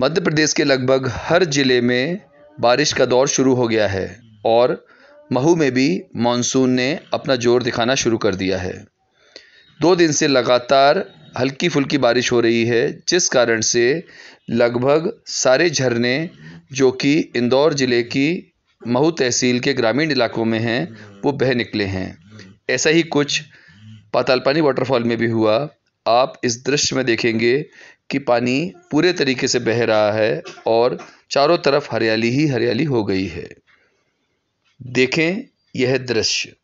मध्य प्रदेश के लगभग हर ज़िले में बारिश का दौर शुरू हो गया है और महू में भी मानसून ने अपना जोर दिखाना शुरू कर दिया है दो दिन से लगातार हल्की फुल्की बारिश हो रही है जिस कारण से लगभग सारे झरने जो कि इंदौर ज़िले की महू तहसील के ग्रामीण इलाकों में हैं वो बह निकले हैं ऐसा ही कुछ पातालपानी वाटरफॉल में भी हुआ आप इस दृश्य में देखेंगे कि पानी पूरे तरीके से बह रहा है और चारों तरफ हरियाली ही हरियाली हो गई है देखें यह दृश्य